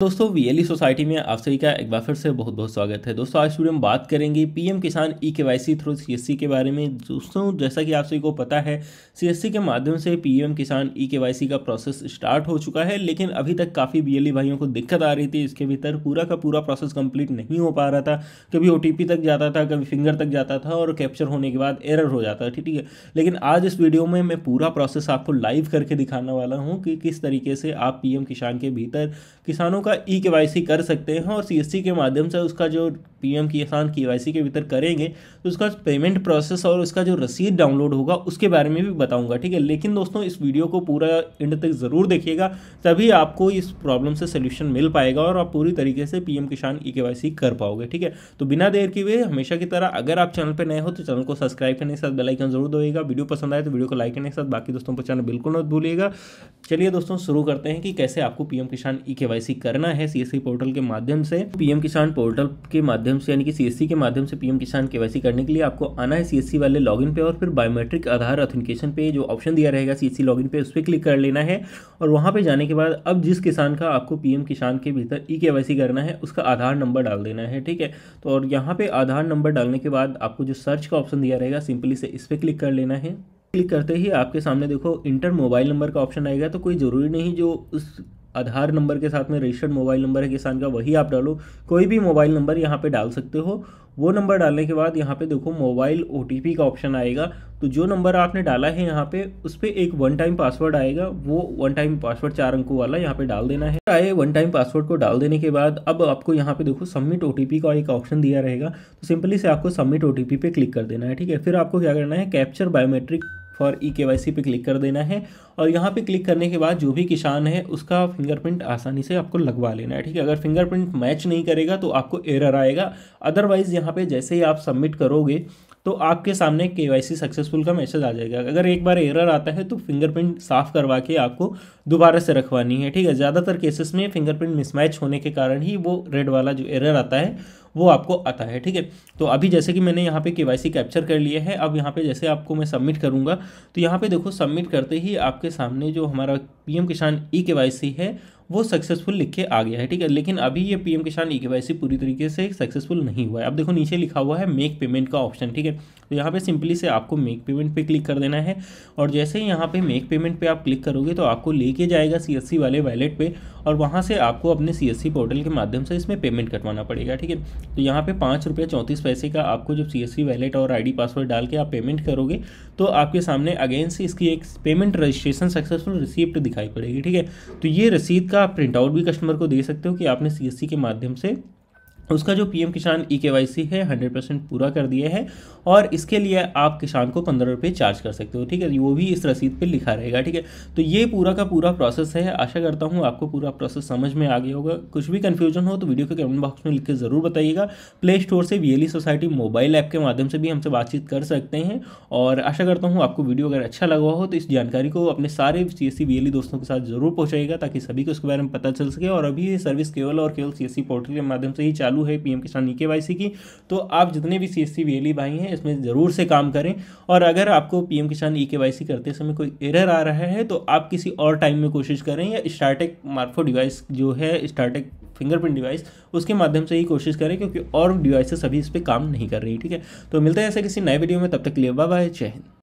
दोस्तों VLE society e में आप सभी का एक बार फिर से बहुत बहुत स्वागत है दोस्तों आज स्टूडियो हम बात करेंगे पीएम किसान ई के वाई सी थ्रू सी के बारे में दोस्तों जैसा कि आप सभी को पता है सीएससी के माध्यम से पीएम किसान ई के वाई सी का प्रोसेस स्टार्ट हो चुका है लेकिन अभी तक काफ़ी वीएलई e भाइयों को दिक्कत आ रही थी इसके भीतर पूरा का पूरा प्रोसेस कंप्लीट नहीं हो पा रहा था कभी ओ तक जाता था कभी फिंगर तक जाता था और कैप्चर होने के बाद एरर हो जाता था ठीक है लेकिन आज इस वीडियो में मैं पूरा प्रोसेस आपको लाइव करके दिखाने वाला हूँ कि किस तरीके से आप पी किसान के भीतर किसानों का ई e के कर सकते हैं और सी के माध्यम से उसका जो पी एम किसान के वाई के भीतर करेंगे तो उसका पेमेंट प्रोसेस और उसका जो रसीद डाउनलोड होगा उसके बारे में भी बताऊंगा ठीक है लेकिन दोस्तों इस वीडियो को पूरा एंड तक ज़रूर देखिएगा तभी आपको इस प्रॉब्लम से सोल्यूशन मिल पाएगा और आप पूरी तरीके से पी किसान ई e के कर पाओगे ठीक है तो बिना देर के हुए हमेशा की तरह अगर आप चैनल पर नए हो तो चैनल को सब्सक्राइब करने के साथ बेलाइकन जरूर दोगेगा वीडियो पसंद आए तो वीडियो को लाइक करने के साथ बाकी दोस्तों पहुँचाना बिल्कुल मत भूलिएगा चलिए दोस्तों शुरू करते हैं कि कैसे आपको पी किसान ई e करना करना है सीएससी पोर्टल के माध्यम से पीएम किसान पोर्टल के माध्यम से यानी कि सीएससी के माध्यम से पीएम किसान केवाईसी करने के लिए आपको आना है सीएससी वाले लॉगिन पे और फिर बायोमेट्रिक आधार ऑथेंटिकेशन पे जो ऑप्शन दिया रहेगा सीएससी लॉगिन पे उस पर क्लिक कर लेना है और वहाँ पर जाने के बाद अब जिस किसान का आपको पीएम किसान के भीतर ई e केवाईसी करना है उसका आधार नंबर डाल देना है ठीक है तो और यहाँ पे आधार नंबर डालने के बाद आपको जो सर्च का ऑप्शन दिया रहेगा सिंपली से इस पर क्लिक कर लेना है क्लिक करते ही आपके सामने देखो इंटर मोबाइल नंबर का ऑप्शन आएगा तो कोई ज़रूरी नहीं जो उस आधार नंबर के साथ में रजिस्टर्ड मोबाइल नंबर है किसान का वही आप डालो कोई भी मोबाइल नंबर यहाँ पे डाल सकते हो वो नंबर डालने के बाद यहाँ पे देखो मोबाइल ओ का ऑप्शन आएगा तो जो नंबर आपने डाला है यहाँ पे उस पर एक वन टाइम पासवर्ड आएगा वो वन टाइम पासवर्ड चार अंकों वाला यहाँ पे डाल देना है आए वन टाइम पासवर्ड को डाल देने के बाद अब आपको यहाँ पे देखो सबमिट ओ का एक ऑप्शन दिया रहेगा तो सिंपली से आपको सबमिट ओ पे क्लिक कर देना है ठीक है फिर आपको क्या करना है कैप्चर बायोमेट्रिक फॉर ई के वाई सी पे क्लिक कर देना है और यहाँ पे क्लिक करने के बाद जो भी किसान है उसका फिंगरप्रिंट आसानी से आपको लगवा लेना है ठीक है अगर फिंगरप्रिंट मैच नहीं करेगा तो आपको एरर आएगा अदरवाइज़ यहाँ पे जैसे ही आप सबमिट करोगे तो आपके सामने के सक्सेसफुल का मैसेज आ जाएगा अगर एक बार एरर आता है तो फिंगरप्रिंट साफ करवा के आपको दोबारा से रखवानी है ठीक है ज़्यादातर केसेस में फिंगरप्रिंट मिसमैच होने के कारण ही वो रेड वाला जो एरर आता है वो आपको आता है ठीक है तो अभी जैसे कि मैंने यहाँ पे के कैप्चर कर लिया है अब यहाँ पे जैसे आपको मैं सबमिट करूँगा तो यहाँ पे देखो सबमिट करते ही आपके सामने जो हमारा पीएम किसान ई के है वो सक्सेसफुल लिख के आ गया है ठीक है लेकिन अभी ये पीएम किसान ई के पूरी तरीके से सक्सेसफुल नहीं हुआ है अब देखो नीचे लिखा हुआ है मेक पेमेंट का ऑप्शन ठीक है तो यहाँ पे सिंपली से आपको मेक पेमेंट पे क्लिक कर देना है और जैसे ही यहाँ पे मेक पेमेंट पे आप क्लिक करोगे तो आपको लेके जाएगा सीएससी वाले वैलेट पे और वहाँ से आपको अपने सी पोर्टल के माध्यम से इसमें पेमेंट कटवाना पड़ेगा ठीक है तो यहाँ पे पाँच रुपये चौंतीस पैसे का आपको जब सी वैलेट और आई पासवर्ड डाल के आप पेमेंट करोगे तो आपके सामने अगेंस्ट इसकी एक पेमेंट रजिस्ट्रेशन सक्सेसफुल रिसिप्ट दिखाई पड़ेगी ठीक है तो ये रसीद का इसका आप प्रिंट आउट भी कस्टमर को दे सकते हो कि आपने सी के माध्यम से उसका जो पीएम किसान ई के वाई सी है हंड्रेड परसेंट पूरा कर दिया है और इसके लिए आप किसान को पंद्रह रुपये चार्ज कर सकते हो ठीक है वो भी इस रसीद पे लिखा रहेगा ठीक है तो ये पूरा का पूरा प्रोसेस है आशा करता हूँ आपको पूरा प्रोसेस समझ में आ गया होगा कुछ भी कन्फ्यूजन हो तो वीडियो के कमेंट बॉक्स में लिख के ज़रूर बताइएगा प्ले स्टोर से वी सोसाइटी मोबाइल ऐप के माध्यम से भी हमसे बातचीत कर सकते हैं और आशा करता हूँ आपको वीडियो अगर अच्छा लगा हो तो इस जानकारी को अपने सारे सी एस e दोस्तों के साथ ज़रूर पहुँचाएगा ताकि सभी को उसके बारे में पता चल सके और अभी ये सर्विस केवल और केवल सी पोर्टल के माध्यम से ही चालू चालू है पीएम किसान ई के की तो आप जितने भी सी एस e भाई हैं इसमें ज़रूर से काम करें और अगर आपको पीएम किसान ई e के करते समय कोई एरर आ रहा है तो आप किसी और टाइम में कोशिश करें या स्टार्टेक मार्फो डिवाइस जो है स्टार्टेक फिंगरप्रिंट डिवाइस उसके माध्यम से ही कोशिश करें क्योंकि और डिवाइसेस अभी इस पर काम नहीं कर रही ठीक है तो मिलते हैं ऐसे किसी नए वीडियो में तब तक लिए बाय जय हिंद